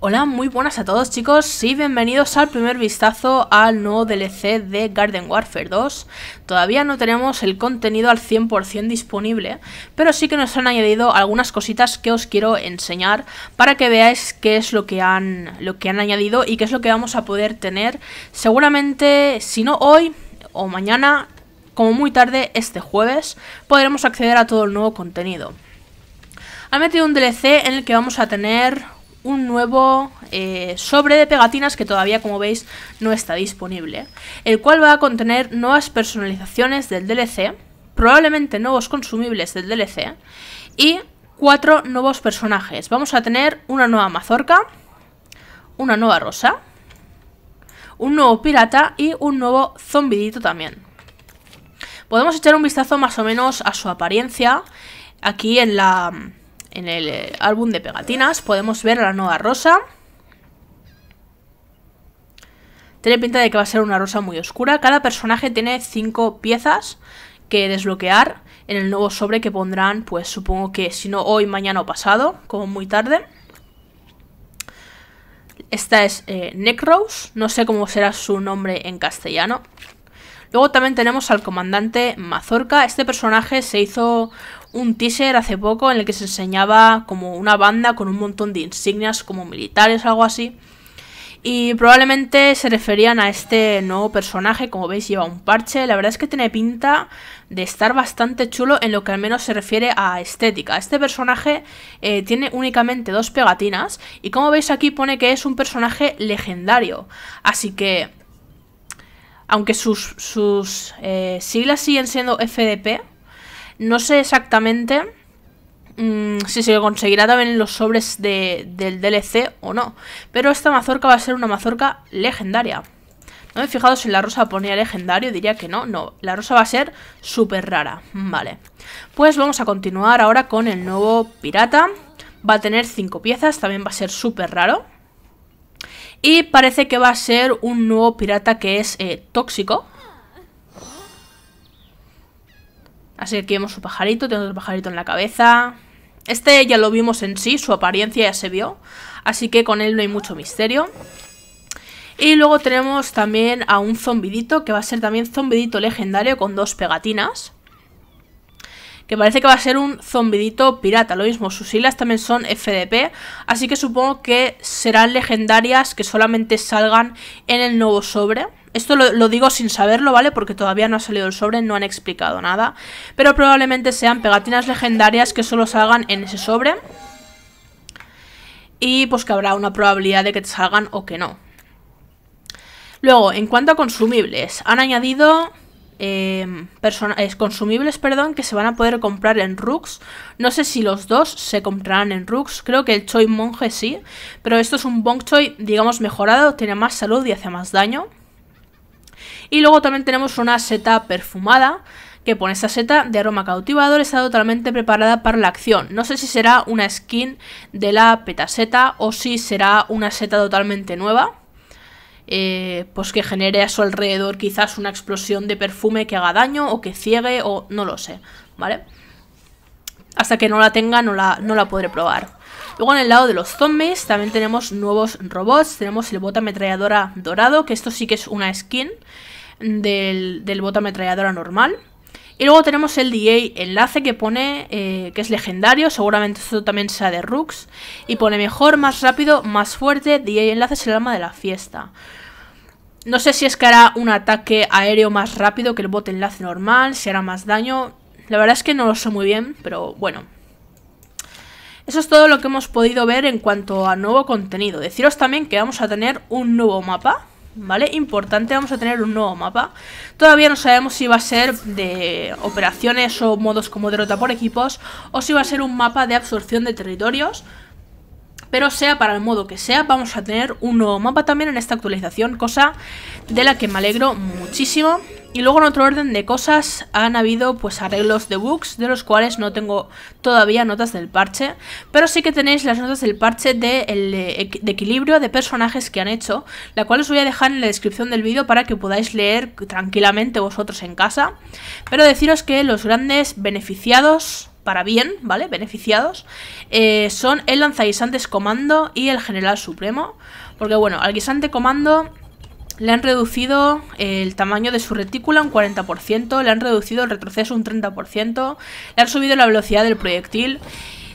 Hola, muy buenas a todos chicos y bienvenidos al primer vistazo al nuevo DLC de Garden Warfare 2. Todavía no tenemos el contenido al 100% disponible, pero sí que nos han añadido algunas cositas que os quiero enseñar para que veáis qué es lo que han, lo que han añadido y qué es lo que vamos a poder tener seguramente, si no hoy o mañana, como muy tarde este jueves, podremos acceder a todo el nuevo contenido. Han metido un DLC en el que vamos a tener un nuevo eh, sobre de pegatinas que todavía, como veis, no está disponible, el cual va a contener nuevas personalizaciones del DLC, probablemente nuevos consumibles del DLC y cuatro nuevos personajes. Vamos a tener una nueva mazorca, una nueva rosa, un nuevo pirata y un nuevo zombidito también. Podemos echar un vistazo más o menos a su apariencia aquí en la, en el eh, álbum de pegatinas podemos ver a la nueva rosa. Tiene pinta de que va a ser una rosa muy oscura. Cada personaje tiene cinco piezas que desbloquear en el nuevo sobre que pondrán, pues supongo que si no hoy, mañana o pasado, como muy tarde. Esta es eh, Necrose, no sé cómo será su nombre en castellano. Luego también tenemos al comandante Mazorca. Este personaje se hizo un teaser hace poco en el que se enseñaba como una banda con un montón de insignias como militares, o algo así. Y probablemente se referían a este nuevo personaje, como veis lleva un parche, la verdad es que tiene pinta de estar bastante chulo en lo que al menos se refiere a estética. Este personaje eh, tiene únicamente dos pegatinas y como veis aquí pone que es un personaje legendario, así que aunque sus, sus eh, siglas siguen siendo FDP, no sé exactamente mm, si se conseguirá también en los sobres del DLC o no. Pero esta mazorca va a ser una mazorca legendaria. No me he fijado si la rosa ponía legendario, diría que no, no, la rosa va a ser súper rara, vale. Pues vamos a continuar ahora con el nuevo pirata, va a tener 5 piezas, también va a ser súper raro. Y parece que va a ser un nuevo pirata que es eh, tóxico, Así que vemos su pajarito, tiene otro pajarito en la cabeza. Este ya lo vimos en sí, su apariencia ya se vio. Así que con él no hay mucho misterio. Y luego tenemos también a un zombidito, que va a ser también zombidito legendario con dos pegatinas que parece que va a ser un zombidito pirata. Lo mismo, sus islas también son FDP, así que supongo que serán legendarias que solamente salgan en el nuevo sobre. Esto lo, digo sin saberlo, ¿vale? Porque todavía no ha salido el sobre, no han explicado nada. Pero probablemente sean pegatinas legendarias que solo salgan en ese sobre. Y pues que habrá una probabilidad de que salgan o que no. Luego, en cuanto a consumibles, han añadido Em, consumibles perdón, que se van a poder comprar en Rux. No sé si los dos se comprarán en Rux, creo que el Choi Monje sí, pero esto es un Bong Choi, digamos, mejorado, tiene más salud y hace más daño. Y luego también tenemos una seta perfumada, que pone esta seta de aroma cautivador, está totalmente preparada para la acción. No sé si será una skin de la petaseta o si será una seta totalmente nueva. Eh, pues que genere a su alrededor quizás una explosión de perfume que haga daño o que ciegue o no lo sé, ¿vale? Hasta que no la tenga no la, no la podré probar. Luego en el lado de los zombies también tenemos nuevos robots, tenemos el bota ametralladora dorado, que esto sí que es una skin del, del bota ametralladora normal. Y luego tenemos el DA enlace que pone eh, que es legendario, seguramente esto también sea de Rooks. Y pone mejor, más rápido, más fuerte, DA enlace es el alma de la fiesta. No sé si es que hará un ataque aéreo más rápido que el bot enlace normal, si hará más daño. La verdad es que no lo sé muy bien, pero bueno. Eso es todo lo que hemos podido ver en cuanto a nuevo contenido. Deciros también que vamos a tener un nuevo mapa ¿vale? Importante, vamos a tener un nuevo mapa. Todavía no sabemos si va a ser de operaciones o modos como derrota por equipos, o si va a ser un mapa de absorción de territorios, pero sea para el modo que sea, vamos a tener un nuevo mapa también en esta actualización, cosa de la que me alegro muchísimo. Y luego en otro orden de cosas han habido pues arreglos de bugs, de los cuales no tengo todavía notas del parche, pero sí que tenéis las notas del parche de, el, de equilibrio de personajes que han hecho, la cual os voy a dejar en la descripción del vídeo para que podáis leer tranquilamente vosotros en casa. Pero deciros que los grandes beneficiados para bien, ¿vale? Beneficiados, eh, son el lanzaguisantes comando y el general supremo. Porque bueno, al guisante comando le han reducido el tamaño de su retícula un 40%, le han reducido el retroceso un 30%, le han subido la velocidad del proyectil.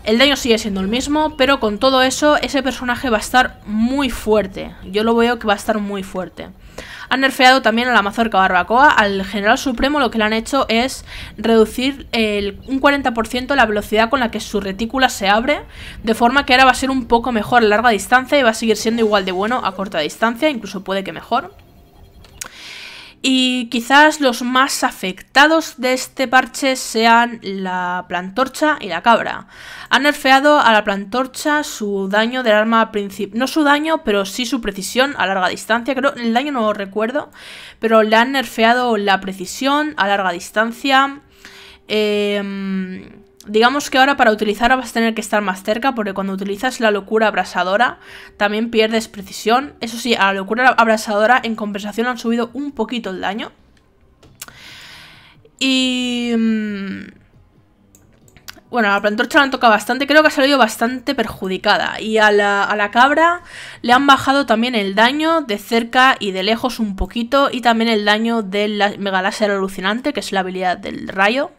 El daño sigue siendo el mismo, pero con todo eso, ese personaje va a estar muy fuerte. Yo lo veo que va a estar muy fuerte. Han nerfeado también a la mazorca barbacoa, al general supremo lo que le han hecho es reducir un 40% la velocidad con la que su retícula se abre, de forma que ahora va a ser un poco mejor a larga distancia y va a seguir siendo igual de bueno a corta distancia, incluso puede que mejor. Y quizás los más afectados de este parche sean la plantorcha y la cabra. Han nerfeado a la plantorcha su daño del arma principal. No su daño, pero sí su precisión a larga distancia. Creo, el daño no lo recuerdo. Pero le han nerfeado la precisión a larga distancia. Eh Digamos que ahora para utilizarla vas a tener que estar más cerca porque cuando utilizas la locura abrasadora también pierdes precisión. Eso sí, a la locura abrasadora en compensación han subido un poquito el daño. Y... Mm, bueno, a la plantorcha la han tocado bastante, creo que ha salido bastante perjudicada. Y a la, a la cabra le han bajado también el daño de cerca y de lejos un poquito. Y también el daño del megaláser alucinante, que es la habilidad del rayo.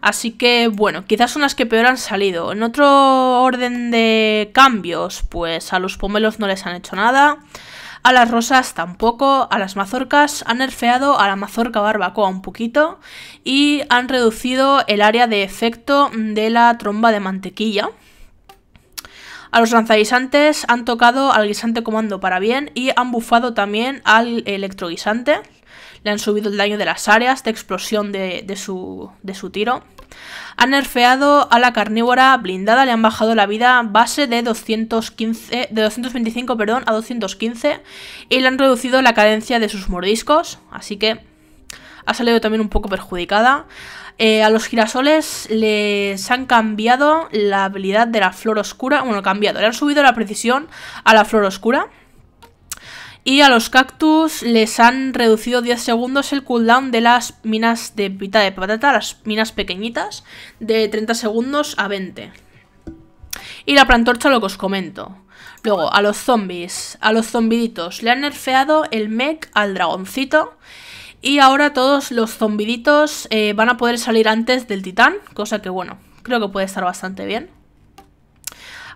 Así que bueno, quizás son las que peor han salido. En otro orden de cambios, pues a los pomelos no les han hecho nada. A las rosas tampoco, a las mazorcas han nerfeado a la mazorca barbacoa un poquito y han reducido el área de efecto de la tromba de mantequilla. A los lanzaguisantes han tocado al guisante comando para bien y han bufado también al electroguisante le han subido el daño de las áreas de explosión de, de, su, tiro. Han nerfeado a la carnívora blindada, le han bajado la vida base de 215, de 225 perdón, a 215 y le han reducido la cadencia de sus mordiscos, así que ha salido también un poco perjudicada. Eh, a los girasoles les han cambiado la habilidad de la flor oscura, bueno, cambiado, le han subido la precisión a la flor oscura. Y a los cactus les han reducido 10 segundos el cooldown de las minas de pita de patata, las minas pequeñitas, de 30 segundos a 20. Y la plantorcha lo que os comento. Luego, a los zombies, a los zombiditos, le han nerfeado el mech al dragoncito. Y ahora todos los zombiditos eh, van a poder salir antes del titán, cosa que bueno, creo que puede estar bastante bien.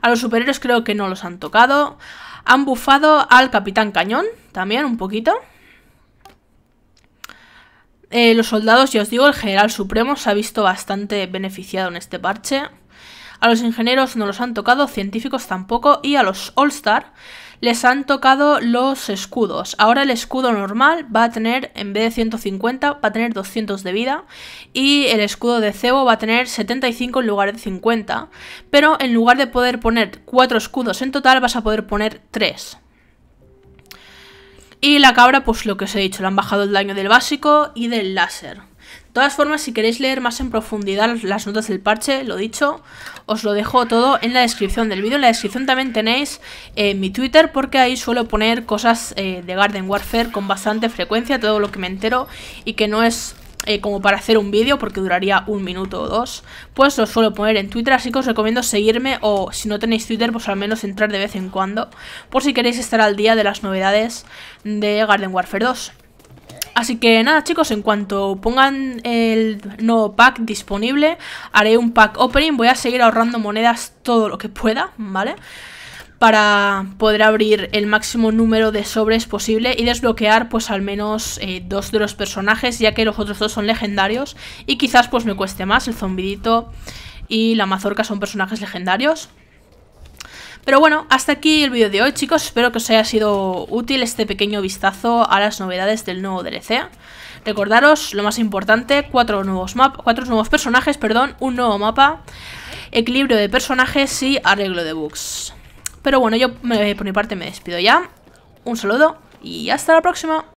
A los superhéroes creo que no los han tocado. Han bufado al Capitán Cañón, también un poquito. Eh, los soldados, ya os digo, el General Supremo se ha visto bastante beneficiado en este parche. A los ingenieros no los han tocado, científicos tampoco, y a los All-Star les han tocado los escudos. Ahora el escudo normal va a tener, en vez de 150, va a tener 200 de vida. Y el escudo de cebo va a tener 75 en lugar de 50. Pero en lugar de poder poner 4 escudos en total, vas a poder poner 3. Y la cabra, pues lo que os he dicho, le han bajado el daño del básico y del láser. De todas formas, si queréis leer más en profundidad las notas del parche, lo dicho, os lo dejo todo en la descripción del vídeo. En la descripción también tenéis eh, mi Twitter porque ahí suelo poner cosas eh, de Garden Warfare con bastante frecuencia, todo lo que me entero y que no es eh, como para hacer un vídeo porque duraría un minuto o dos, pues lo suelo poner en Twitter, así que os recomiendo seguirme o si no tenéis Twitter, pues al menos entrar de vez en cuando, por si queréis estar al día de las novedades de Garden Warfare 2. Así que nada chicos, en cuanto pongan el nuevo pack disponible, haré un pack opening, voy a seguir ahorrando monedas todo lo que pueda, ¿vale? Para poder abrir el máximo número de sobres posible y desbloquear pues al menos eh, dos de los personajes, ya que los otros dos son legendarios y quizás pues me cueste más, el zombidito y la mazorca son personajes legendarios. Pero bueno, hasta aquí el vídeo de hoy chicos, espero que os haya sido útil este pequeño vistazo a las novedades del nuevo DLC. Recordaros lo más importante, cuatro nuevos, cuatro nuevos personajes, perdón, un nuevo mapa, equilibrio de personajes y arreglo de bugs. Pero bueno, yo por mi parte me despido ya, un saludo y hasta la próxima.